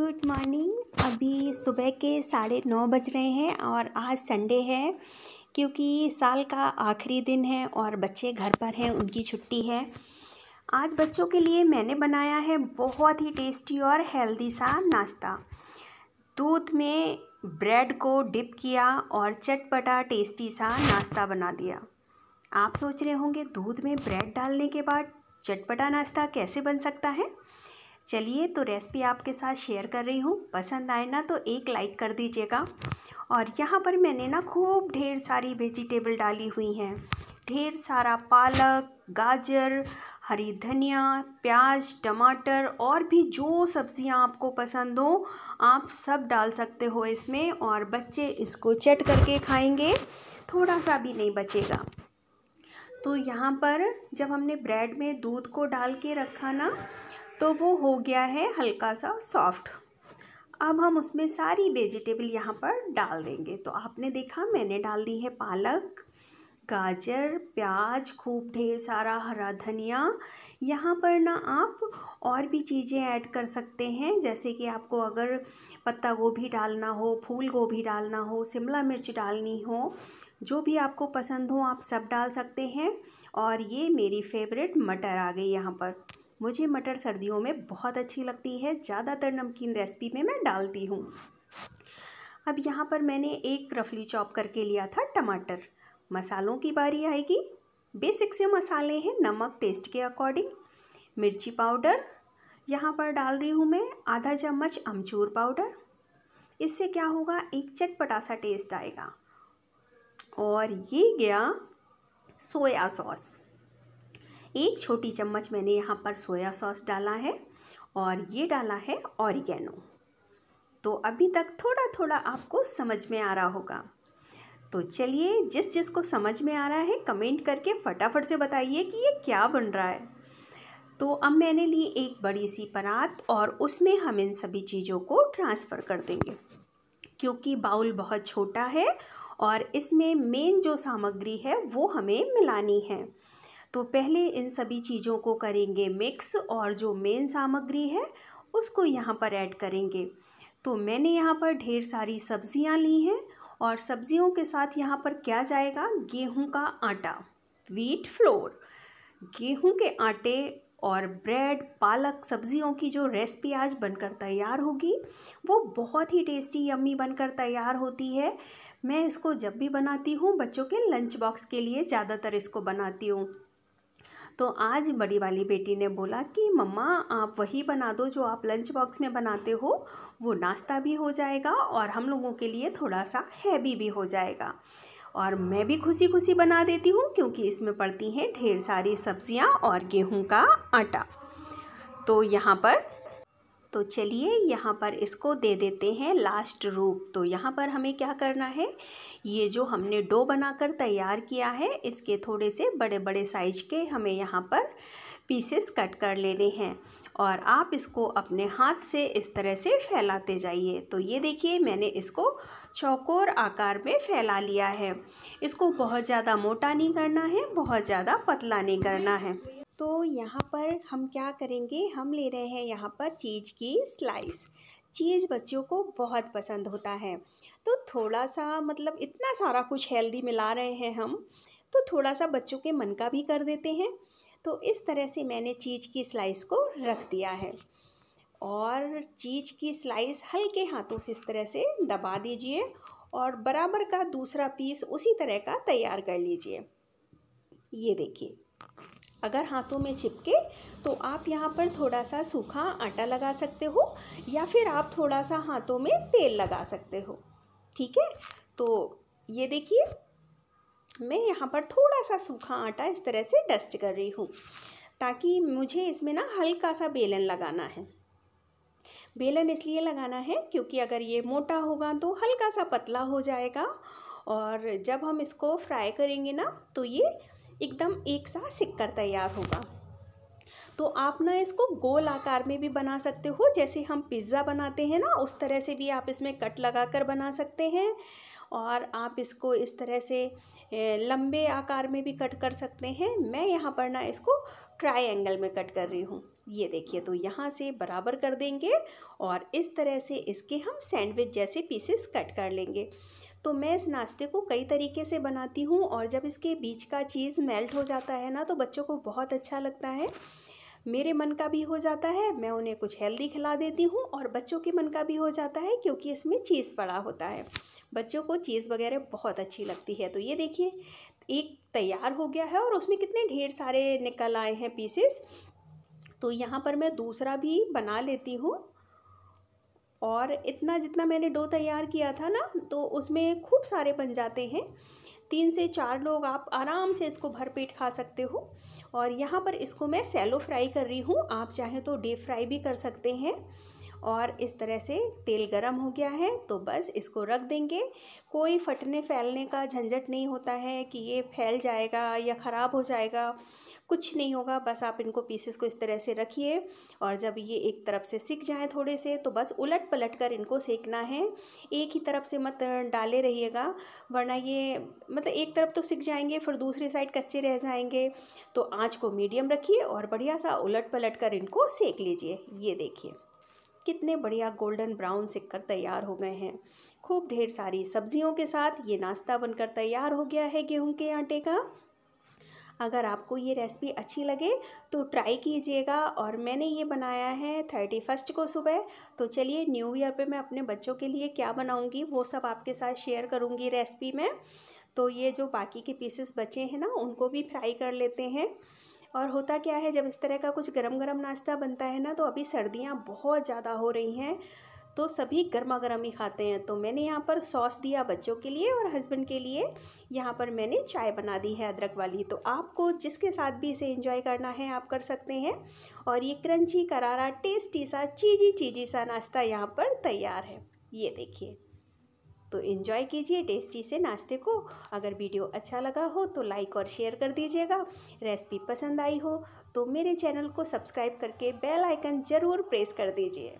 good morning अभी सुबह के साढ़े नौ बज रहे हैं और आज संडे है क्योंकि साल का आखिरी दिन है और बच्चे घर पर हैं उनकी छुट्टी है आज बच्चों के लिए मैंने बनाया है बहुत ही टेस्टी और हेल्दी सा नाश्ता दूध में ब्रेड को डिप किया और चटपटा टेस्टी सा नाश्ता बना दिया आप सोच रहे होंगे दूध में ब्रेड डालने के बाद चटपटा नाश्ता कैसे बन सकता है चलिए तो रेसिपी आपके साथ शेयर कर रही हूँ पसंद आए ना तो एक लाइक कर दीजिएगा और यहाँ पर मैंने ना खूब ढेर सारी वेजिटेबल डाली हुई हैं ढेर सारा पालक गाजर हरी धनिया प्याज टमाटर और भी जो सब्ज़ियाँ आपको पसंद हो आप सब डाल सकते हो इसमें और बच्चे इसको चट करके खाएंगे थोड़ा सा भी नहीं बचेगा तो यहाँ पर जब हमने ब्रेड में दूध को डाल के रखा ना तो वो हो गया है हल्का सा सॉफ्ट अब हम उसमें सारी वेजिटेबल यहाँ पर डाल देंगे तो आपने देखा मैंने डाल दी है पालक गाजर प्याज खूब ढेर सारा हरा धनिया यहाँ पर ना आप और भी चीज़ें ऐड कर सकते हैं जैसे कि आपको अगर पत्ता गोभी डालना हो फूल गोभी डालना हो शिमला मिर्च डालनी हो जो भी आपको पसंद हो आप सब डाल सकते हैं और ये मेरी फेवरेट मटर आ गई यहाँ पर मुझे मटर सर्दियों में बहुत अच्छी लगती है ज़्यादातर नमकीन रेसिपी में मैं डालती हूँ अब यहाँ पर मैंने एक रफली चॉप करके लिया था टमाटर मसालों की बारी आएगी बेसिक से मसाले हैं नमक टेस्ट के अकॉर्डिंग मिर्ची पाउडर यहाँ पर डाल रही हूँ मैं आधा चम्मच अमचूर पाउडर इससे क्या होगा एक चटपटा सा टेस्ट आएगा और ये गया सोया सॉस एक छोटी चम्मच मैंने यहाँ पर सोया सॉस डाला है और ये डाला है ऑरिगेनो तो अभी तक थोड़ा थोड़ा आपको समझ में आ रहा होगा तो चलिए जिस जिस को समझ में आ रहा है कमेंट करके फटाफट से बताइए कि ये क्या बन रहा है तो अब मैंने ली एक बड़ी सी परात और उसमें हम इन सभी चीज़ों को ट्रांसफ़र कर देंगे क्योंकि बाउल बहुत छोटा है और इसमें मेन जो सामग्री है वो हमें मिलानी है तो पहले इन सभी चीज़ों को करेंगे मिक्स और जो मेन सामग्री है उसको यहाँ पर ऐड करेंगे तो मैंने यहाँ पर ढेर सारी सब्जियाँ ली हैं और सब्जियों के साथ यहाँ पर क्या जाएगा गेहूँ का आटा व्हीट फ्लोर गेहूँ के आटे और ब्रेड पालक सब्जियों की जो रेसिपी आज बनकर तैयार होगी वो बहुत ही टेस्टी यम्मी बनकर तैयार होती है मैं इसको जब भी बनाती हूँ बच्चों के लंच बॉक्स के लिए ज़्यादातर इसको बनाती हूँ तो आज बड़ी वाली बेटी ने बोला कि मम्मा आप वही बना दो जो आप लंच बॉक्स में बनाते हो वो नाश्ता भी हो जाएगा और हम लोगों के लिए थोड़ा सा हैवी भी हो जाएगा और मैं भी खुशी खुशी बना देती हूँ क्योंकि इसमें पड़ती हैं ढेर सारी सब्जियाँ और गेहूँ का आटा तो यहाँ पर तो चलिए यहाँ पर इसको दे देते हैं लास्ट रूप तो यहाँ पर हमें क्या करना है ये जो हमने डो बनाकर तैयार किया है इसके थोड़े से बड़े बड़े साइज के हमें यहाँ पर पीसेस कट कर लेने हैं और आप इसको अपने हाथ से इस तरह से फैलाते जाइए तो ये देखिए मैंने इसको चौकोर आकार में फैला लिया है इसको बहुत ज़्यादा मोटा नहीं करना है बहुत ज़्यादा पतला नहीं करना है तो यहाँ पर हम क्या करेंगे हम ले रहे हैं यहाँ पर चीज़ की स्लाइस चीज़ बच्चों को बहुत पसंद होता है तो थोड़ा सा मतलब इतना सारा कुछ हेल्दी मिला रहे हैं हम तो थोड़ा सा बच्चों के मन का भी कर देते हैं तो इस तरह से मैंने चीज़ की स्लाइस को रख दिया है और चीज़ की स्लाइस हल्के हाथों से इस तरह से दबा दीजिए और बराबर का दूसरा पीस उसी तरह का तैयार कर लीजिए ये देखिए अगर हाथों में चिपके तो आप यहाँ पर थोड़ा सा सूखा आटा लगा सकते हो या फिर आप थोड़ा सा हाथों में तेल लगा सकते हो ठीक है तो ये देखिए मैं यहाँ पर थोड़ा सा सूखा आटा इस तरह से डस्ट कर रही हूँ ताकि मुझे इसमें ना हल्का सा बेलन लगाना है बेलन इसलिए लगाना है क्योंकि अगर ये मोटा होगा तो हल्का सा पतला हो जाएगा और जब हम इसको फ्राई करेंगे ना तो ये एकदम एक सा सिक्कर तैयार होगा तो आप ना इसको गोल आकार में भी बना सकते हो जैसे हम पिज़्ज़ा बनाते हैं ना उस तरह से भी आप इसमें कट लगा कर बना सकते हैं और आप इसको इस तरह से लंबे आकार में भी कट कर सकते हैं मैं यहाँ पर ना इसको ट्राई एंगल में कट कर रही हूँ ये देखिए तो यहाँ से बराबर कर देंगे और इस तरह से इसके हम सैंडविच जैसे पीसेस कट कर लेंगे तो मैं इस नाश्ते को कई तरीके से बनाती हूँ और जब इसके बीच का चीज़ मेल्ट हो जाता है ना तो बच्चों को बहुत अच्छा लगता है मेरे मन का भी हो जाता है मैं उन्हें कुछ हेल्दी खिला देती हूँ और बच्चों के मन का भी हो जाता है क्योंकि इसमें चीज़ पड़ा होता है बच्चों को चीज़ वगैरह बहुत अच्छी लगती है तो ये देखिए एक तैयार हो गया है और उसमें कितने ढेर सारे निकल आए हैं पीसेस तो यहाँ पर मैं दूसरा भी बना लेती हूँ और इतना जितना मैंने डो तैयार किया था ना तो उसमें खूब सारे बन जाते हैं तीन से चार लोग आप आराम से इसको भरपेट खा सकते हो और यहाँ पर इसको मैं सैलो फ्राई कर रही हूँ आप चाहें तो डीप फ्राई भी कर सकते हैं और इस तरह से तेल गरम हो गया है तो बस इसको रख देंगे कोई फटने फैलने का झंझट नहीं होता है कि ये फैल जाएगा या ख़राब हो जाएगा कुछ नहीं होगा बस आप इनको पीसेस को इस तरह से रखिए और जब ये एक तरफ से सिक जाए थोड़े से तो बस उलट पलट कर इनको सेकना है एक ही तरफ से मत डाले रहिएगा वरना ये मतलब एक तरफ तो सिक जाएंगे फिर दूसरी साइड कच्चे रह जाएंगे तो आँच को मीडियम रखिए और बढ़िया सा उलट पलट कर इनको सेक लीजिए ये देखिए कितने बढ़िया गोल्डन ब्राउन सिक्कर तैयार हो गए हैं खूब ढेर सारी सब्जियों के साथ ये नाश्ता बनकर तैयार हो गया है गेहूं के आटे का अगर आपको ये रेसिपी अच्छी लगे तो ट्राई कीजिएगा और मैंने ये बनाया है थर्टी फर्स्ट को सुबह तो चलिए न्यू ईयर पे मैं अपने बच्चों के लिए क्या बनाऊंगी वो सब आपके साथ शेयर करूंगी रेसिपी में तो ये जो बाकी के पीसेस बचे हैं ना उनको भी फ्राई कर लेते हैं और होता क्या है जब इस तरह का कुछ गरम गरम नाश्ता बनता है ना तो अभी सर्दियाँ बहुत ज़्यादा हो रही हैं तो सभी गर्मा गर्म ही खाते हैं तो मैंने यहाँ पर सॉस दिया बच्चों के लिए और हस्बैंड के लिए यहाँ पर मैंने चाय बना दी है अदरक वाली तो आपको जिसके साथ भी इसे एंजॉय करना है आप कर सकते हैं और ये क्रंची करारा टेस्टी सा चीजी चीजी सा नाश्ता यहाँ पर तैयार है ये देखिए तो इन्जॉय कीजिए टेस्टी से नाश्ते को अगर वीडियो अच्छा लगा हो तो लाइक और शेयर कर दीजिएगा रेसिपी पसंद आई हो तो मेरे चैनल को सब्सक्राइब करके बेल आइकन ज़रूर प्रेस कर दीजिए